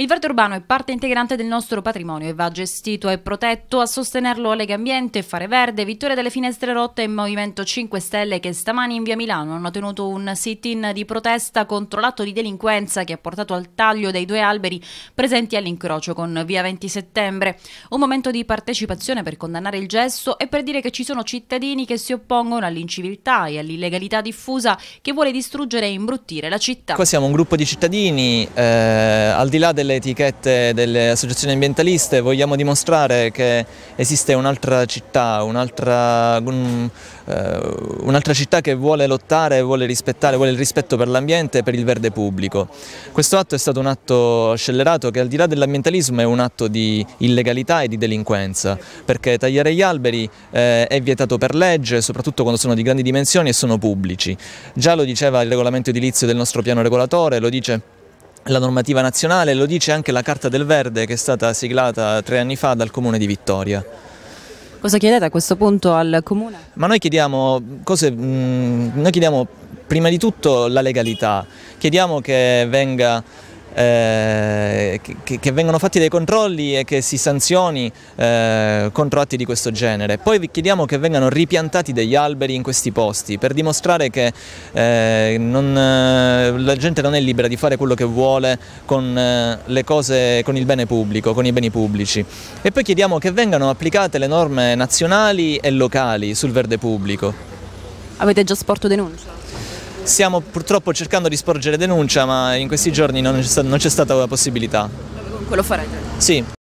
Il verde urbano è parte integrante del nostro patrimonio e va gestito e protetto. A sostenerlo Lega Ambiente, Fare Verde, Vittoria delle Finestre Rotte e Movimento 5 Stelle che stamani in via Milano hanno tenuto un sit-in di protesta contro l'atto di delinquenza che ha portato al taglio dei due alberi presenti all'incrocio con via 20 settembre. Un momento di partecipazione per condannare il gesto e per dire che ci sono cittadini che si oppongono all'inciviltà e all'illegalità diffusa che vuole distruggere e imbruttire la città. Qua siamo un gruppo di cittadini, eh, al di là del delle etichette delle associazioni ambientaliste vogliamo dimostrare che esiste un'altra città, un'altra un, eh, un città che vuole lottare, vuole rispettare, vuole il rispetto per l'ambiente e per il verde pubblico. Questo atto è stato un atto scellerato che al di là dell'ambientalismo è un atto di illegalità e di delinquenza, perché tagliare gli alberi eh, è vietato per legge, soprattutto quando sono di grandi dimensioni e sono pubblici. Già lo diceva il regolamento edilizio del nostro piano regolatore, lo dice la normativa nazionale, lo dice anche la Carta del Verde che è stata siglata tre anni fa dal Comune di Vittoria. Cosa chiedete a questo punto al Comune? Ma noi chiediamo, cose, mh, mm, noi chiediamo prima di tutto la legalità, chiediamo che venga eh, che, che, vengano fatti dei controlli e che si sanzioni eh, contro atti di questo genere. Poi vi chiediamo che vengano ripiantati degli alberi in questi posti per dimostrare che eh, non, eh, la gente non è libera di fare quello che vuole con eh, le cose, con il bene pubblico, con i beni pubblici. E poi chiediamo che vengano applicate le norme nazionali e locali sul verde pubblico. Avete già sporto denuncia? Stiamo purtroppo cercando di sporgere denuncia ma in questi giorni non c'è stata la possibilità. Quello farete? Sì.